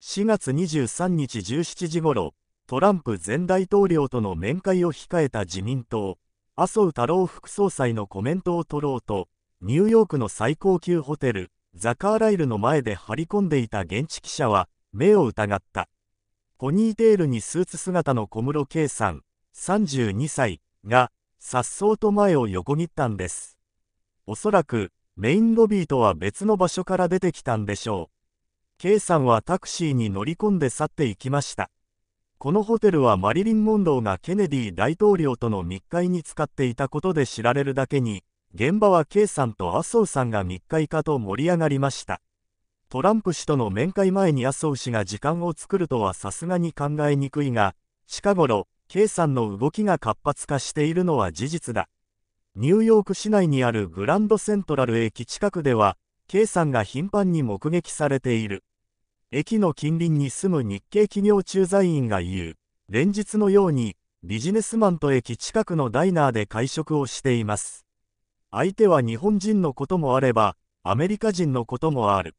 4月23日17時ごろ、トランプ前大統領との面会を控えた自民党、麻生太郎副総裁のコメントを取ろうと、ニューヨークの最高級ホテル、ザカーライルの前で張り込んでいた現地記者は、目を疑った。ポニーテールにスーツ姿の小室圭さん、32歳が、颯爽と前を横切ったんです。おそらく、メインロビーとは別の場所から出てきたんでしょう。K さんはタクシーに乗り込んで去っていきました。このホテルはマリリン・モンローがケネディ大統領との密会に使っていたことで知られるだけに、現場は K さんと麻生さんが密会かと盛り上がりました。トランプ氏との面会前に麻生氏が時間を作るとはさすがに考えにくいが、近頃、K さんの動きが活発化しているのは事実だ。ニューヨーク市内にあるグランドセントラル駅近くでは、K さんが頻繁に目撃されている。駅の近隣に住む日系企業駐在員が言う、連日のように、ビジネスマンと駅近くのダイナーで会食をしています。相手は日本人のこともあれば、アメリカ人のこともある。